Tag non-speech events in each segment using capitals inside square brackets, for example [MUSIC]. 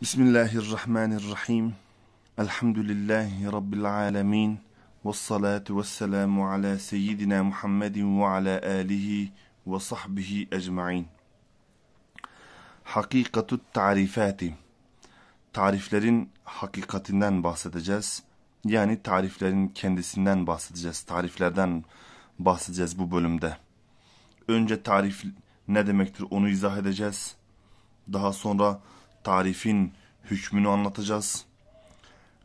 Bismillahirrahmanirrahim. Elhamdülillahi Rabbil alemin. Vessalatu vesselamu ala seyyidina Muhammedin ve ala alihi ve sahbihi ecma'in. Hakikatut tarifati. Tariflerin hakikatinden bahsedeceğiz. Yani tariflerin kendisinden bahsedeceğiz. Tariflerden bahsedeceğiz bu bölümde. Önce tarif ne demektir onu izah edeceğiz. Daha sonra tarifin hükmünü anlatacağız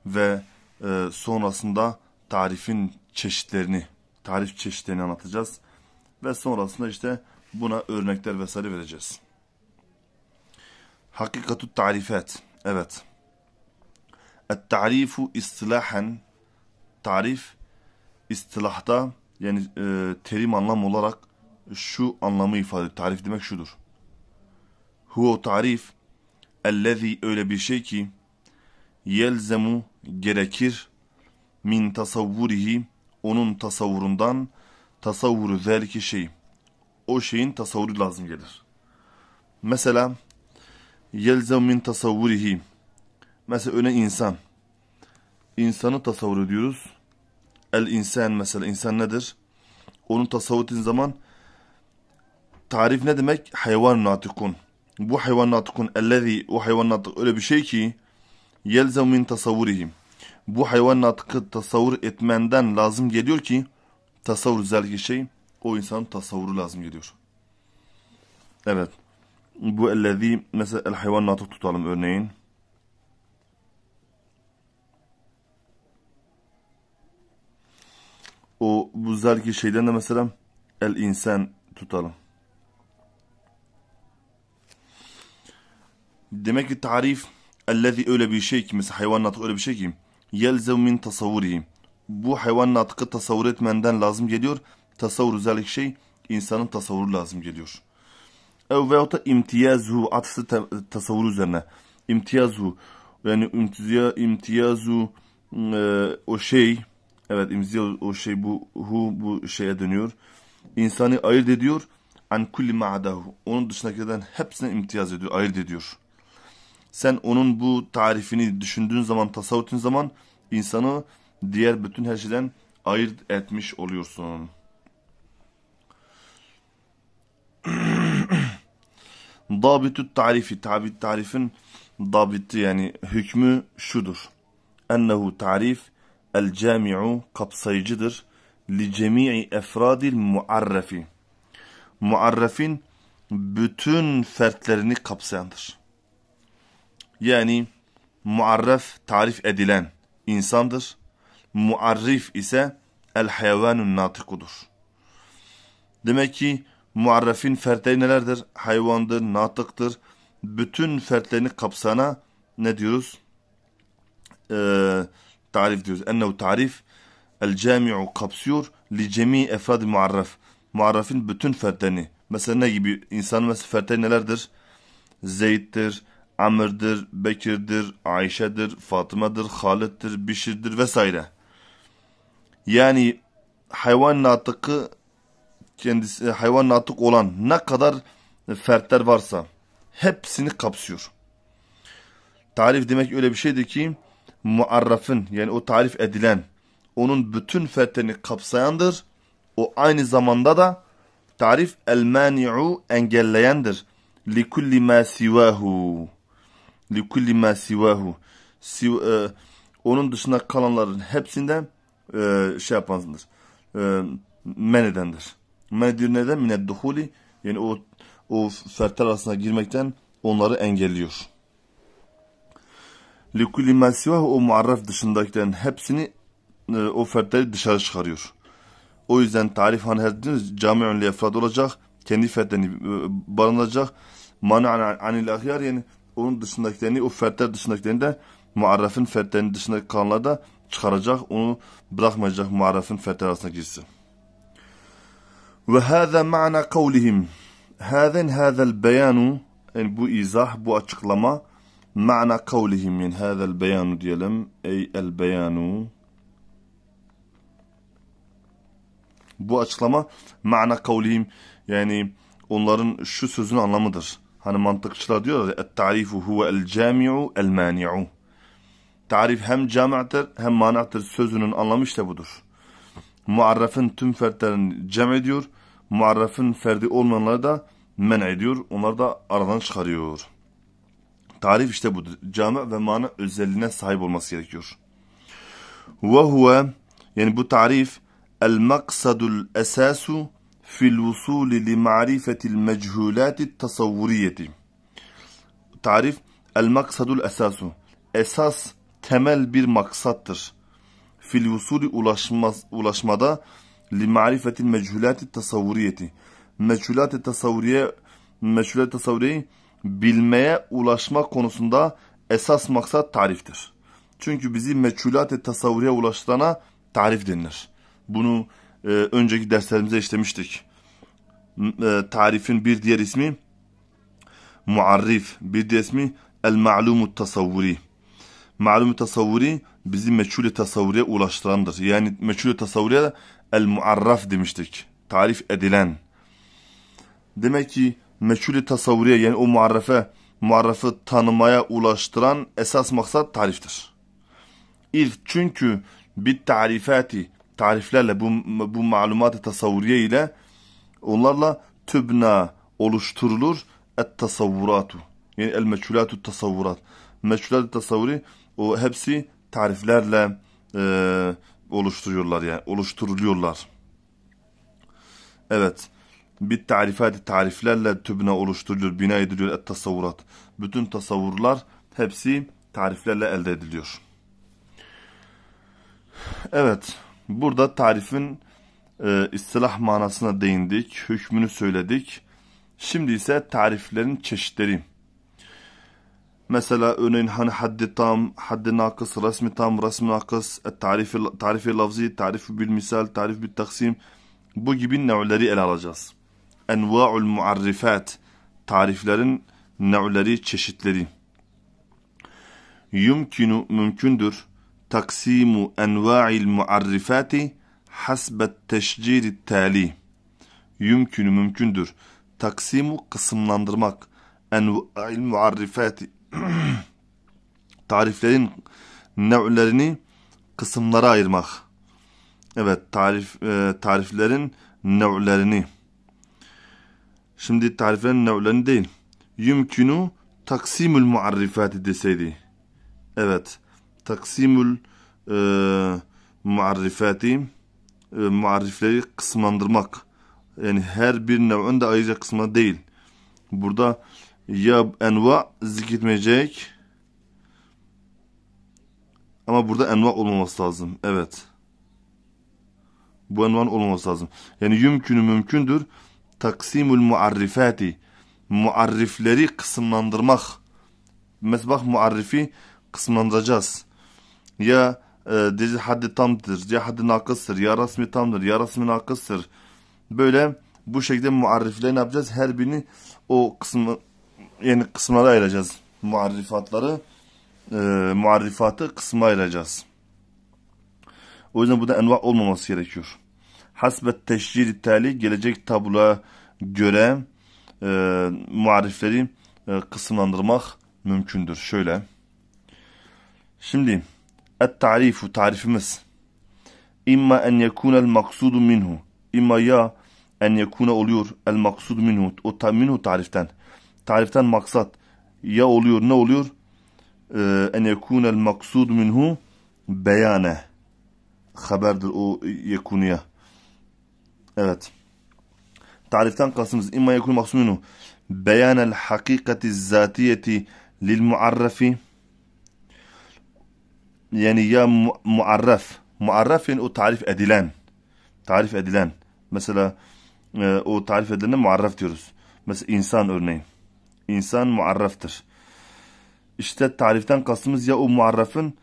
ve e, sonrasında tarifin çeşitlerini, tarif çeşitlerini anlatacağız ve sonrasında işte buna örnekler vesaire vereceğiz. Hakikatü tarifet. Evet. Et-tarifu istilahen tarif istilahta yani e, terim anlam olarak şu anlamı ifade ediyor. Tarif demek şudur. Huo tarif ellezî öyle bir şey ki yelzemu gerekir min tasavvurihi onun tasavvurundan tasavvuru zelki şey o şeyin tasavvuru lazım gelir. Mesela yelzem min tasavvurihi mesela öne insan insanı tasavvur ediyoruz. El insan mesela insan nedir? Onu tasavvur ettiğin zaman tarif ne demek? Hayvan natikun bu hayvannatukun ellezi o hayvannatuk öyle bir şey ki yelzem min tasavvurihim. Bu hayvannatukı tasavvur etmenden lazım geliyor ki tasavvur zelki şey o insanın tasavvuru lazım geliyor. Evet. Bu ellezi mesela el hayvannatuk tutalım örneğin. O bu zelki şeyden de mesela el insan tutalım. Demek ki tarif ellezî öyle bir şey ki mesela hayvan natıkı öyle bir şey ki yelzev min tasavvurihi. Bu hayvan natıkı tasavvur etmenden lazım geliyor. Tasavvur özellik şey insanın tasavvuru lazım geliyor. Ev veyahut da imtiyazhu atısı tasavvuru üzerine. İmtiyazhu yani imtiya, imtiyazu e, o şey evet imtiyaz o şey bu hu bu şeye dönüyor. İnsanı ayırt ediyor an kulli ma'dahu. Onun dışındakilerden hepsine imtiyaz ediyor, ayırt ediyor. Sen onun bu tarifini düşündüğün zaman, tasavvutun zaman insanı diğer bütün her şeyden ayırt etmiş oluyorsun. [CLEARS THROAT] Dabitü tarifi, tabit tarifin dabiti yani hükmü şudur. Ennehu tarif el cami'u kapsayıcıdır. Li cemi'i efradil muarrefi. Muarrefin bütün fertlerini kapsayandır. Yani muarraf tarif edilen insandır. Muarrif ise el hayvanun natıkudur. Demek ki muarrafin fertleri nelerdir? Hayvandır, natıktır. Bütün fertlerini kapsana ne diyoruz? Ee, tarif diyoruz. Ennehu tarif el cami'u kapsıyor li cemi efrad muarraf. Muarrafin bütün fertlerini. Mesela ne gibi? İnsanın mesela fertleri nelerdir? Zeyttir, Amr'dir, Bekir'dir, Ayşe'dir, Fatıma'dır, Halid'dir, Bişir'dir vesaire. Yani hayvan natıkı kendisi hayvan natık olan ne kadar fertler varsa hepsini kapsıyor. Tarif demek öyle bir şeydir ki muarrafın yani o tarif edilen onun bütün fertlerini kapsayandır. O aynı zamanda da tarif el mani'u engelleyendir. Likulli ma sivahu likulli ma sivahu. E, onun dışında kalanların hepsinden e, şey yapansındır. E, men edendir. Men edir neden? Mine duhuli. Yani o, o fertler arasına girmekten onları engelliyor. Likulli ma sivahu o muarraf dışındakilerin hepsini e, o fertleri dışarı çıkarıyor. O yüzden tarif hanherdiniz camiun li efrad olacak. Kendi fertlerini barınacak. Manu an, anil ahyar yani onun dışındakilerini, o fertler dışındakilerini de muarrafın fertlerinin dışındaki kanlarda çıkaracak, onu bırakmayacak muarrafın fertler arasına girsin. Ve hâzâ ma'na kavlihim. Hâzen hâzel beyanu, yani bu izah, bu açıklama, ma'na kavlihim, yani hâzel beyanu diyelim, ey el beyanu. Bu açıklama, ma'na kavlihim, yani onların şu sözün anlamıdır. Hani mantıkçılar diyor et tarifu huve el cami'u el mani'u. Tarif hem cami'tir hem mani'tir sözünün anlamı işte budur. Muarrafın tüm fertlerini cem ediyor. Muarrafın ferdi olmayanları da men ediyor. Onları da aradan çıkarıyor. Tarif işte budur. Cami ve mana özelliğine sahip olması gerekiyor. Ve huve yani bu tarif el maksadul esasu في الوصول لمعرفة المجهولات التصورية تعرif el maksadul esasu esas temel bir maksattır. Fil vusuli ulaşmaz, ulaşmada li marifetil meçhulati tasavvuriyeti. Meçhulati tasavvuriye meçhulati tasavvuriyi bilmeye ulaşma konusunda esas maksat tariftir. Çünkü bizi meçhulati tasavvuriye ulaştırana tarif denilir. Bunu e, önceki derslerimizde işlemiştik. E, tarifin bir diğer ismi muarrif, bir diğer ismi el-ma'lumu tasavvuri. Ma'lumu tasavvuri bizi meçhule tasavvuriye ulaştırandır. Yani meçhule tasavvuriye el-muarraf demiştik. Tarif edilen. Demek ki meçhule tasavvuriye yani o muarrafe, muarrafı tanımaya ulaştıran esas maksat tariftir. İlk çünkü bit tarifati tariflerle bu, bu malumat-ı tasavvuriye ile onlarla tübna oluşturulur et tasavvuratu. Yani el meçhulatu tasavvurat. Meçhulat tasavvuri o hepsi tariflerle e, oluşturuyorlar yani oluşturuluyorlar. Evet. Bir tarifat tariflerle tübne oluşturulur, bina ediliyor et tasavvurat. Bütün tasavvurlar hepsi tariflerle elde ediliyor. Evet. Burada tarifin e, istilah manasına değindik, hükmünü söyledik. Şimdi ise tariflerin çeşitleri. Mesela örneğin hani haddi tam, haddi nakıs, resmi tam, resmi nakıs, e, tarifi, tarifi lafzi, tarifi bil misal, tarifi bil taksim. Bu gibi nevleri ele alacağız. Enva'ul muarrifat, tariflerin nevleri, çeşitleri. Yumkinu, mümkündür تقسيم أنواع المعرفات حسب التشجير التالي يمكن mümkündür taksimu kısımlandırmak enva'il muarrifati tariflerin nevlerini kısımlara ayırmak evet tarif e, tariflerin nevlerini şimdi tariflerin nevlerini değil yümkünü taksimül muarrifati deseydi evet taksimül e, muarrifati e, muarrifleri kısmandırmak. Yani her bir nev'ünde ayrıca kısma değil. Burada ya enva zikretmeyecek ama burada enva olmaması lazım. Evet. Bu envan olmaması lazım. Yani yümkünü mümkündür. Taksimül muarrifati. Muarrifleri kısımlandırmak. Mesela bak muarrifi kısımlandıracağız ya e, dizi haddi tamdır, ya haddi nakıstır, ya rasmi tamdır, ya rasmi nakıstır. Böyle bu şekilde muarifleri ne yapacağız? Her birini o kısmı yani kısımlara ayıracağız. Muarifatları, e, muarrifatı kısma ayıracağız. O yüzden burada enva olmaması gerekiyor. Hasbet teşcil itali gelecek tabloya göre e, muarifleri e, kısımlandırmak mümkündür. Şöyle. Şimdi Et-tarifu tarifimiz. İmma en yekunel maksudu minhu. İmma ya en oluyor el maksud O ta minhu tariften. Tariften maksat. Ya oluyor ne oluyor? Ee, en yekunel maksud minhu beyane. Haberdir o yekunuya. Evet. Tariften kastımız imma yekune maksud minhu. Beyanel hakikati zatiyeti lil yani ya mu muarraf. Muarraf o tarif edilen. Tarif edilen. Mesela e, o tarif edilene muarraf diyoruz. Mesela insan örneği. insan muarraftır. İşte tariften kastımız ya o muarrafın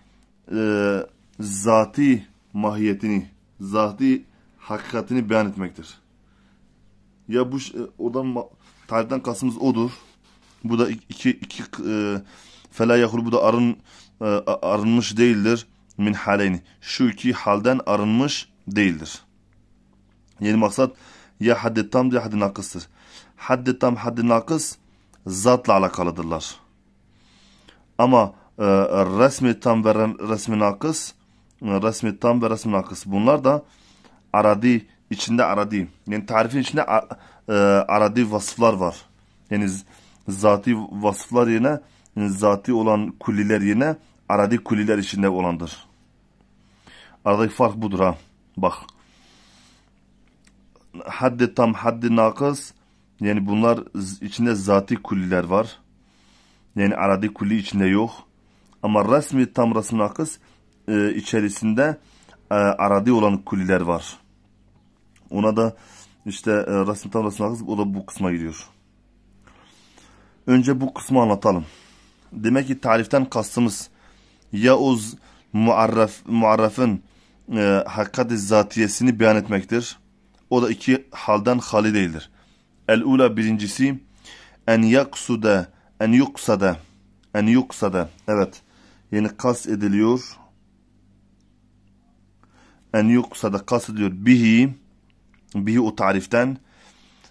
e, zati mahiyetini, zati hakikatini beyan etmektir. Ya bu e, oradan tariften kastımız odur. Bu da iki, iki e, fela bu da arın e, arınmış değildir min haleyni. Şu iki halden arınmış değildir. Yani maksat ya haddi tam ya haddi nakıstır. Haddi tam haddi nakıs zatla alakalıdırlar. Ama e, resmi tam ve resmi nakıs e, resmi tam ve resmi nakıs bunlar da aradi içinde aradi yani tarifin içinde e, aradi vasıflar var. Yani zati vasıflar yine yani zati olan kulliler yerine aradi kuliler içinde olandır. Aradaki fark budur ha. Bak. Haddi tam, haddi nakız. Yani bunlar içinde zati kuliler var. Yani aradi kulli içinde yok. Ama resmi tam resmi nakız e, içerisinde e, aradi olan kuliler var. Ona da işte e, resmi tam resmi nakız o da bu kısma giriyor. Önce bu kısmı anlatalım. Demek ki tariften kastımız Yavuz muarraf, muarrafın e, hakikat zatiyesini beyan etmektir. O da iki halden hali değildir. El-ula birincisi en yaksuda en yuksada en yuksada evet yani kas ediliyor en yuksada kas ediliyor bihi bihi o tariften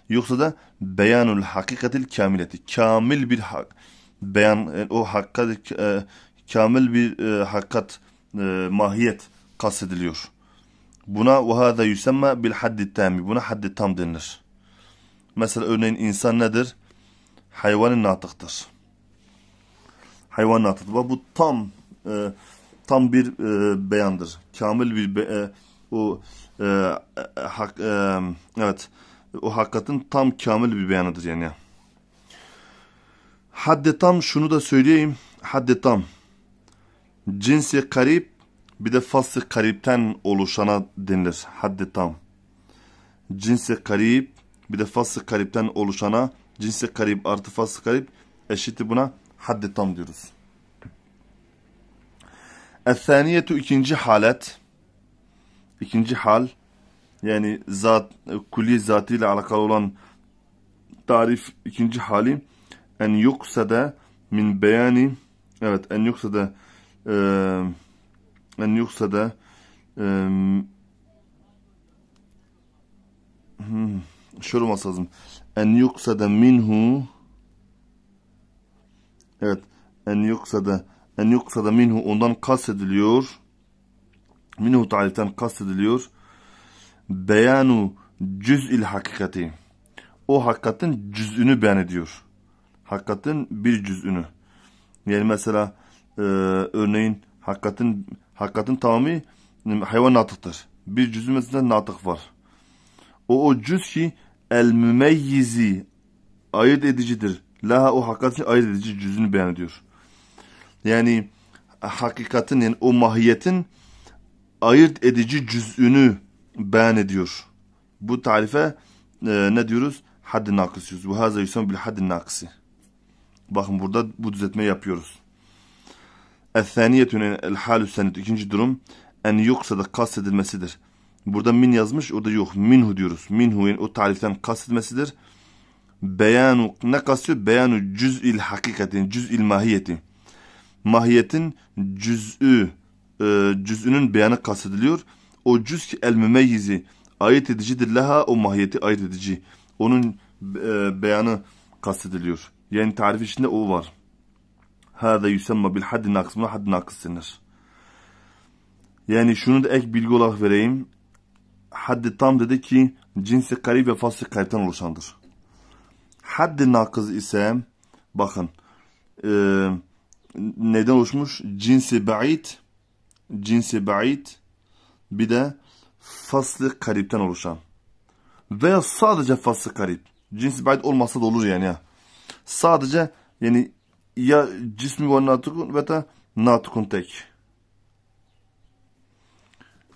yoksa da beyanul hakikatil kamileti kamil bir hak beyan e, o hakikat e, kamil bir e, hakikat e, mahiyet kastediliyor. Buna ve hâzâ yüsemmâ bil haddi tâmi. Buna haddi tam denilir. Mesela örneğin insan nedir? Hayvanın natıktır. Hayvan natıktır. Ve bu tam e, tam bir e, beyandır. Kamil bir be, e, o e, e, hak, e, evet o hakikatin tam kamil bir beyanıdır yani. Haddi tam şunu da söyleyeyim. Haddi tam Cinsi karip bir de faslı karipten oluşana denilir haddi tam. Cinsi karip bir de faslı karipten oluşana cinsi karip artı faslı karip eşiti buna haddi tam diyoruz. Ethaniyetu ikinci halet. İkinci hal yani zat kulli zatıyla alakalı olan tarif ikinci hali en yuksada min beyani evet en yuksada yani yoksa da hmm, şöyle olması lazım. En yoksa da minhu evet en yoksa da en yoksa da minhu ondan kastediliyor. Minhu taaliften kastediliyor. Beyanu il hakikati. O hakikatin cüz'ünü beyan ediyor. Hakikatin bir cüz'ünü. Yani mesela e, örneğin hakikatin hakikatin tamamı hmm, hayvan natıktır. Bir cüzün mesela natık var. O o cüz ki el mümeyyizi ayırt edicidir. Laha o hakikatin ayırt edici cüzünü beyan ediyor. Yani hakikatin yani o mahiyetin ayırt edici cüzünü beyan ediyor. Bu tarife e, ne diyoruz? Hadd-i nakıs diyoruz. Bu haza yusam bil hadd-i nakısı. Bakın burada bu düzeltmeyi yapıyoruz. Ethaniyetün el halü senet. İkinci durum en yuksada kastedilmesidir. Burada min yazmış orada yok. Minhu diyoruz. Minhu yani o tariften kastedilmesidir. Beyanu ne kastıyor? Beyanu cüz'il hakikatin, cüz'il mahiyeti. Mahiyetin cüz'ü, e, cüz'ünün beyanı kastediliyor. O cüz ki el mümeyyizi ayet edicidir leha o mahiyeti ayet edici. Onun e, beyanı kastediliyor. Yani tarif içinde o var. Hâde yusemma bil haddin aks. Buna haddin aks denir. Yani şunu da ek bilgi olarak vereyim. Haddi tam dedi ki cinsi karib ve faslı karipten oluşandır. Haddi nakız ise bakın e, neden oluşmuş? Cinsi ba'id cinsi ba'id bir de faslı karipten oluşan. Veya sadece faslı karip. Cinsi ba'id olmasa da olur yani ya. Sadece yani ya cismi ve natıkun ve ta natıkun tek.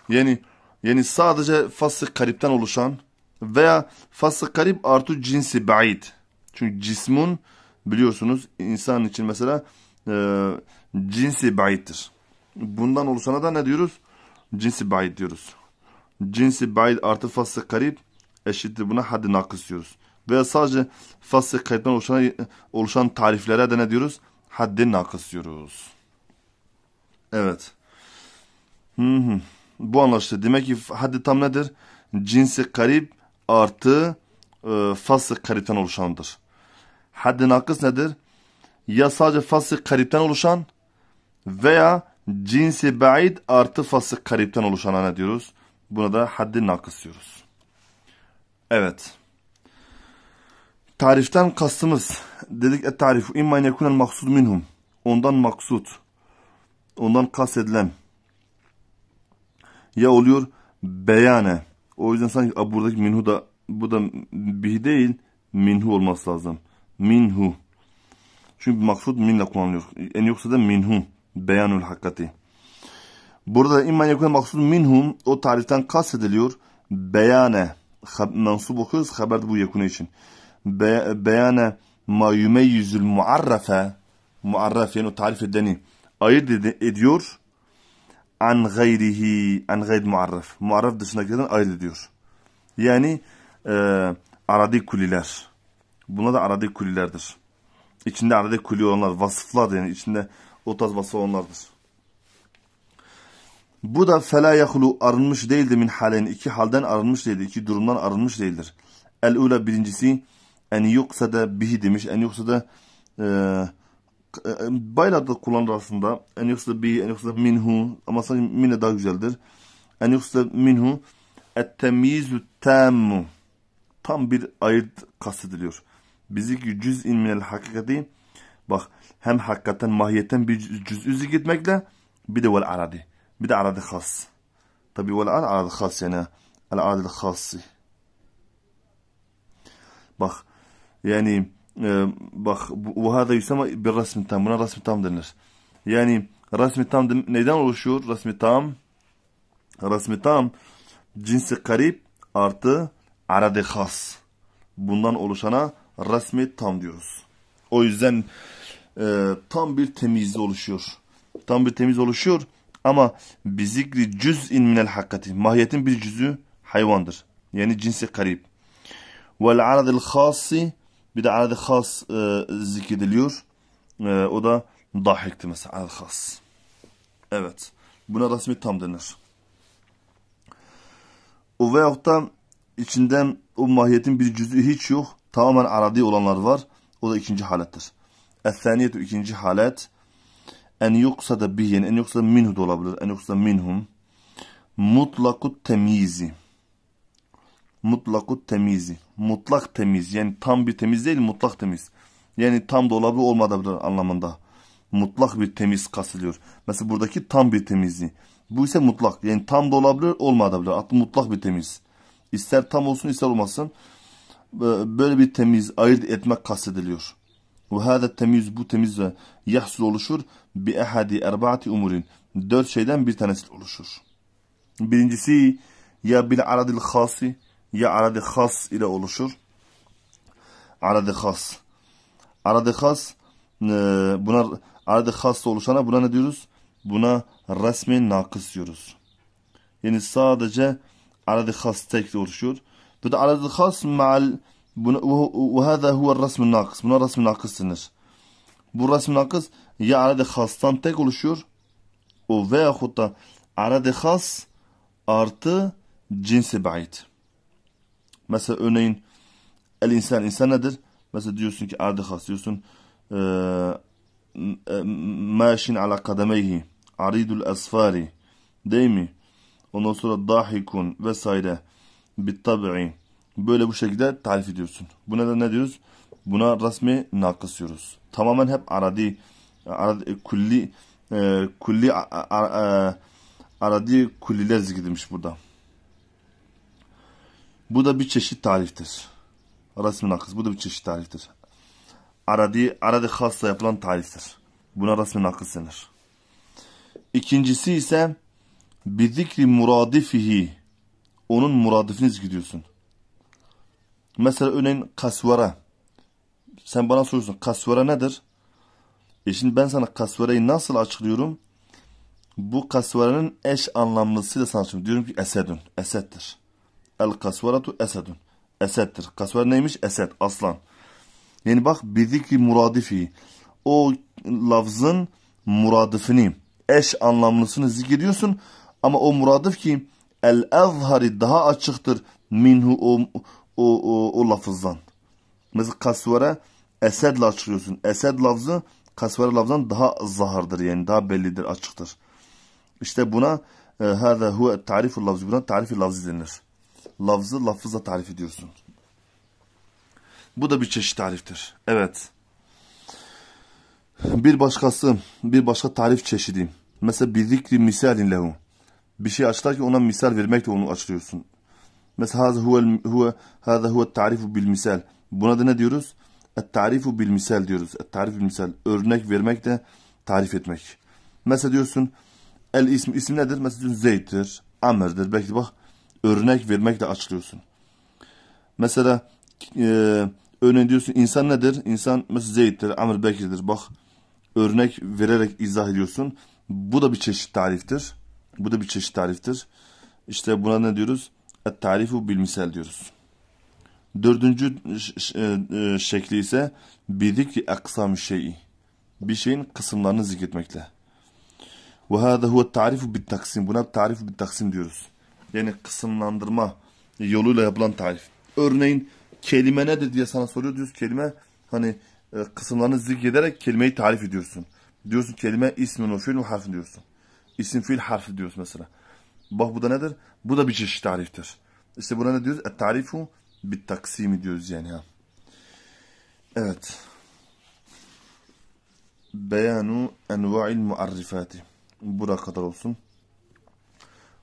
Yani yani sadece fasık karipten oluşan veya fasık karip artı cinsi ba'id. Çünkü cismun biliyorsunuz insan için mesela e, cinsi ba'iddir. Bundan oluşana da ne diyoruz? Cinsi ba'id diyoruz. Cinsi ba'id artı fasık karip eşittir buna hadi nakıs diyoruz veya sadece fasih kayıttan oluşan, oluşan tariflere de ne diyoruz? Haddi nakıs diyoruz. Evet. Hı hı. Bu anlaştı Demek ki haddi tam nedir? Cinsi karib artı e, fasih karipten oluşandır. Haddi nakıs nedir? Ya sadece fasih karipten oluşan veya cinsi ba'id artı fasih karipten oluşana ne diyoruz? Buna da haddi nakıs diyoruz. Evet tariften kastımız dedik et tarif imma yekunel maksud minhum. Ondan maksud. Ondan kastedilen. Ya oluyor beyane. O yüzden sanki buradaki minhu da bu da bihi değil minhu olması lazım. Minhu. Çünkü maksud minle kullanılıyor. En yoksa da minhu. Beyanul Hakkati. Burada imma yekunel maksud minhum o tariften kastediliyor. Beyane. Mansub okuyoruz. Haber bu yekune için beyane ma yümeyyüzül muarrafe muarraf yani o tarif edeni ayırt ediyor an gayrihi an gayr muarraf muarraf dışındakilerden ayırt ediyor. Yani e, aradik kuliler. Buna da aradik kulilerdir. içinde aradik kuli olanlar vasıflar yani içinde o tarz vasıf olanlardır. Bu da fela yahlu arınmış değildir min halen iki halden arınmış değildir. iki durumdan arınmış değildir. El ula birincisi en yuksede bihi demiş. En yuksede e, baylar da kullanır aslında. En yuksede bihi, en yuksede minhu ama sanki mine daha güzeldir. En yuksede minhu ettemyizu temmu. Tam bir ayırt kastediliyor. Bizi cüz'in minel hakikati bak hem hakikaten mahiyetten bir cüz'ü zikretmekle bir de vel aradi. Bir de aradi khas. Tabi vel aradi khas yani el aradi khasi. Bak yani e, bak bu hada yusama bir resmi tam. Buna resmi tam denir. Yani resmi tam de, neyden oluşuyor? Resmi tam resmi tam cinsi karip artı arade has. Bundan oluşana resmi tam diyoruz. O yüzden e, tam bir temiz oluşuyor. Tam bir temiz oluşuyor ama bizikri cüz'in minel hakikati. Mahiyetin bir cüzü hayvandır. Yani cinsi karip. Vel aradil khasi bir de adet has e, zikrediliyor. E, o da dahikti mesela adet has. Evet. Buna resmi tam denir. O veyahut da içinden o mahiyetin bir cüzü hiç yok. Tamamen aradi olanlar var. O da ikinci halettir. Es-saniyetü ikinci halet. En yuksada da yani en yuksada minhu da olabilir. En da minhum. Mutlakut temizi mutlakut temizi. Mutlak temiz yani tam bir temiz değil mutlak temiz. Yani tam dolabı olmadabilir anlamında. Mutlak bir temiz kasılıyor. Mesela buradaki tam bir temizliği. Bu ise mutlak. Yani tam da olabilir, olmayabilir. Hatta mutlak bir temiz. İster tam olsun ister olmasın. E, böyle bir temiz ayırt etmek kastediliyor. Ve hâde temiz bu temiz ve yahsul oluşur bi ehadi erbaati umurin. Dört şeyden bir tanesi oluşur. Birincisi ya bil aradil khasi ya aradı has ile oluşur. Aradı has. Aradı has e, buna aradı has oluşana buna ne diyoruz? Buna resmi nakıs diyoruz. Yani sadece aradı has tek oluşuyor. Bu da aradı has mal buna ve hâzâ huve resmi nakıs. Buna resmi nakıs denir. Bu resmi nakıs ya aradı hastan tek oluşuyor o veya da aradı has artı cinsi bait. Mesela örneğin el insan insan nedir? Mesela diyorsun ki adihas diyorsun e, e, maşin ala kademeyhi aridul asfari değil mi? Ondan sonra dahikun vesaire bit tabi'i böyle bu şekilde tarif ediyorsun. Bu neden ne diyoruz? Buna resmi nakıs diyoruz. Tamamen hep aradi, aradi e, kulli e, kulli a, a, a, aradi kulliler zikredilmiş burada. Bu da bir çeşit tariftir. Rasmi nakız. Bu da bir çeşit tariftir. Aradi, aradi hasla yapılan tariftir. Buna rasmi nakız denir. İkincisi ise bir zikri muradifihi. Onun muradifini gidiyorsun. Mesela örneğin kasvara. Sen bana soruyorsun kasvara nedir? E şimdi ben sana kasvarayı nasıl açıklıyorum? Bu kasvaranın eş anlamlısıyla sana açıklıyorum. Diyorum ki esedun, esettir. El kasveratu esedun. Esettir. Kasver neymiş? eset Aslan. Yani bak bizikri muradifi. O lafzın muradifini, eş anlamlısını zikrediyorsun. Ama o muradif ki el ezhari daha açıktır minhu o, o, o, o lafızdan. Mesela kasvere esedle açıklıyorsun. Esed lafzı kasvere lafzdan daha zahırdır yani daha bellidir, açıktır. İşte buna e, hâzâ huve tariful lafzı. Buna tarifi lafzı denir lafzı lafıza tarif ediyorsun. Bu da bir çeşit tariftir. Evet. Bir başkası, bir başka tarif çeşidi. Mesela bir zikri misalin lehu. Bir şey açtılar ki ona misal vermekle onu açlıyorsun. Mesela haza huve, huve, haza huve tarifu bil misal. Buna da ne diyoruz? Et tarifu bil misal diyoruz. Et tarif bil misal. Örnek vermek de tarif etmek. Mesela diyorsun el ismi isim nedir? Mesela diyorsun Zeyd'dir, Amer'dir. Belki bak örnek vermekle açıklıyorsun. Mesela e, örneğin diyorsun insan nedir? İnsan mesela Zeyd'dir, Amr Bekir'dir. Bak örnek vererek izah ediyorsun. Bu da bir çeşit tariftir. Bu da bir çeşit tariftir. İşte buna ne diyoruz? Et tarifu bil misal diyoruz. Dördüncü e, e, şekli ise bidik aksam şeyi. Bir şeyin kısımlarını zikretmekle. Ve hâdâ huve tarifu bil taksim. Buna tarifu bil taksim diyoruz yani kısımlandırma yoluyla yapılan tarif. Örneğin kelime nedir diye sana soruyor. Diyorsun kelime hani e, kısımlarını zikrederek kelimeyi tarif ediyorsun. Diyorsun kelime ismin o fiil harfi diyorsun. İsim fiil harfi diyorsun mesela. Bak bu da nedir? Bu da bir çeşit tariftir. İşte buna ne diyoruz? Et tarifu bit taksimi diyoruz yani ha. Evet. Beyanu enva'il muarrifati. Bura kadar olsun.